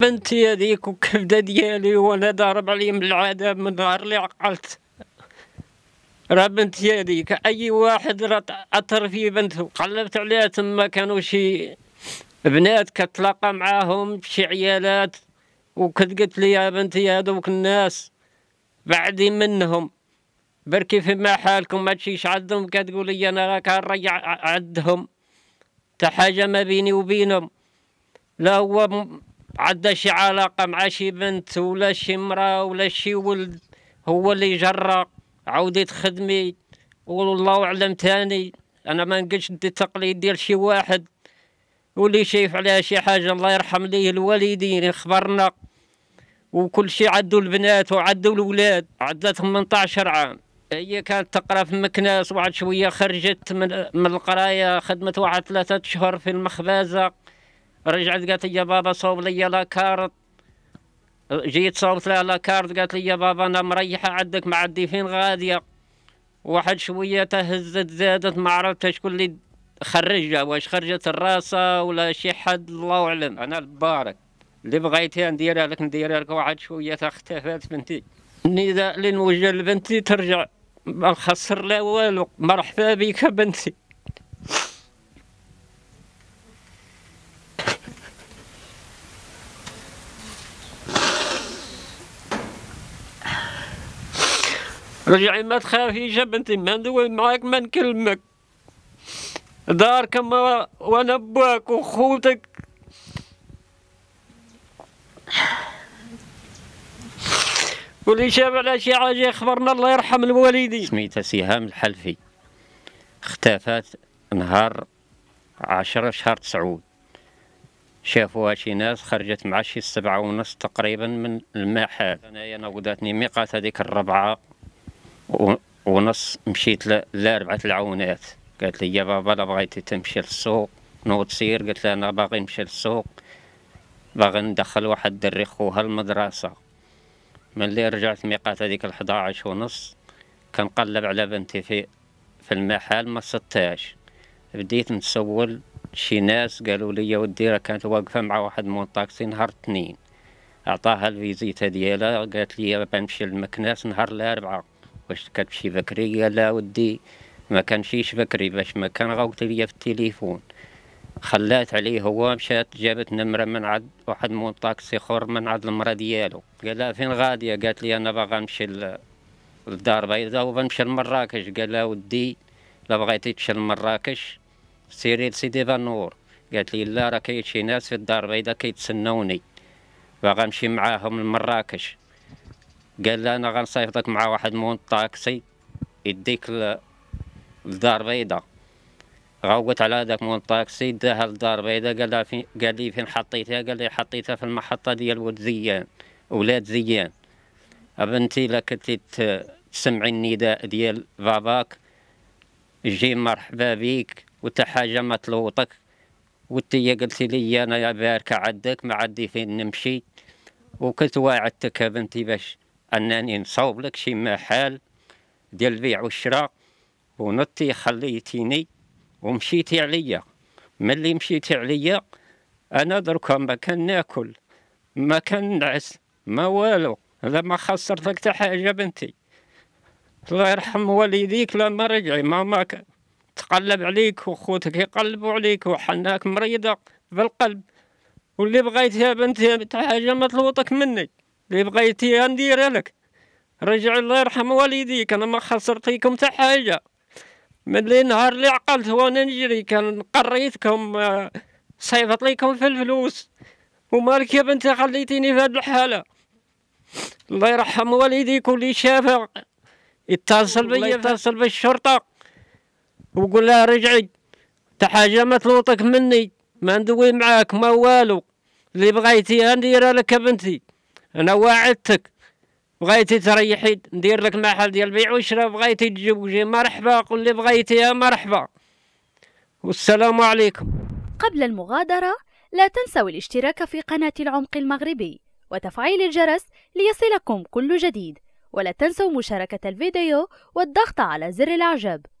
بنتي هذيك والكبده ديالي وانا ضارب عليهم العذاب من نهار اللي عقلت راه بنتي هذيك اي واحد راه اثر في بنته قلبت عليها تما كانوا شي بنات كتلاقى معاهم شي عيالات وكنت قلت لي يا بنتي هذوك الناس بعدي منهم بركي في ما حالكم ما تشيش عندهم كتقول لي انا راه كنريع عندهم حتى حاجه ما بيني وبينهم لا هو عدا شي علاقة مع شي بنت ولا شي مرا ولا شي ولد هو اللي جرى عاودي تخدمي والله أعلم تاني أنا ما نقدش ندي تقليد ديال شي واحد واللي شايف عليها شي حاجة الله يرحم ليه الوالدين يخبرنا وكل شي عدو البنات وعدو الولاد عدا 18 عام هي كانت تقرا في مكناس وبعد شويه خرجت من من القرايه خدمت واحد ثلاثه اشهر في المخبازه رجعت قالت لي يا بابا صوب لي لا كارت جيت صوبت لها لا كارت قالت لي يا بابا انا مريحه عندك معدي فين غاديه واحد شويه تهزت زادت ما عرفتش شكون اللي خرجها واش خرجت الراسه ولا شي حد الله اعلم انا البارك اللي بغيتها نديرها لك نديرها لك واحد شويه اختفت بنتي نداء اللي نوجه لبنتي ترجع ما نخسر لا والو مرحبا بك بنتي رجعي ما تخافيش جاب انت ما ندوي معاك ما نكلمك دار كما وانا باك وخوتك واللي شاب على شي حاجه خبرنا الله يرحم الوالدين سميتها سهام الحلفي اختفت نهار عشرة شهر تسعود شافوها شي ناس خرجت مع شي سبعة ونص تقريبا من المحال أنايا نوضتني ميقات هذيك الربعة ونص مشيت لأربعة العونات قالت لي يا بابا لا بغيتي تمشي للسوق نوض سير قلت لها أنا باغي نمشي للسوق باغي ندخل واحد دري خوها المدرسة ملي رجعت ميقات هذيك الحداعش عشر ونص كنقلب على بنتي في في المحل ما صدتهاش بديت نسول شي ناس قالوا لي يا ودي راه كانت واقفه مع واحد مونطاكسي نهار اثنين عطاها الفيزيتا ديالها قالت لي بنمشي للمكناس نهار الاربعاء واش كتمشي بكري قال لا ودي ما كانشيش بكري باش ما كان غوت ليا في التليفون خلات عليه هو مشات جابت نمره من عند واحد مون طاكسي خور من عند المراه ديالو قال لها فين غاديه قالت لي انا باغا نمشي للدار البيضاء وبنمشي لمراكش قال لها ودي لا بغيتي تمشي لمراكش سيري لسيدي بنور قالت لي لا راه كاين شي ناس في الدار البيضاء كيتسنوني باغا نمشي معاهم لمراكش قال لي انا غنصيفطك مع واحد مون طاكسي يديك للدار البيضاء غوت على هذاك مون طاكسي داها للدار البيضاء قال لها فين قال لي فين حطيتها قال لي حطيتها في المحطه ديال ولد زيان ولاد زيان بنتي الا كنتي تسمعي النداء ديال باباك جي مرحبا بيك وتا حاجه ما تلوطك وتي قلتي لي انا باركه عندك ما عندي فين نمشي وكنت واعدتك بنتي باش انني نصاوب لك شي محل ديال البيع والشراء ونطي خليتيني ومشيتي عليا ملي مشيتي عليا انا دركا ما ناكل ما نعس ما والو لا ما خسرتك لك حاجه بنتي الله يرحم والديك لما رجعي ماما تقلب عليك وخوتك يقلبوا عليك وحناك مريضه بالقلب واللي بغيت يا بنتي حاجه ما طلبتك مني اللي بغيتي نديرها لك رجع الله يرحم والديك انا ما خسرتيكم حتى حاجه من لي نهار اللي عقلت وانا نجري كان قريتكم آه، صيفط ليكم في الفلوس ومالك يا بنتي خليتيني في هاد الحاله الله يرحم والديك واللي شافه يتصل بيا يتصل بالشرطه وقول لها رجعي تا حاجه ما تلوطك مني ما ندوي معاك ما والو اللي بغيتي نديرها لك يا بنتي انا وعدتك بغيتي تريحي ندير لك محل ديال البيع والشراء بغيتي تجوجي مرحبا قل لي بغيتي يا مرحبا والسلام عليكم قبل المغادرة لا تنسوا الاشتراك في قناة العمق المغربي وتفعيل الجرس ليصلكم كل جديد ولا تنسوا مشاركة الفيديو والضغط على زر الإعجاب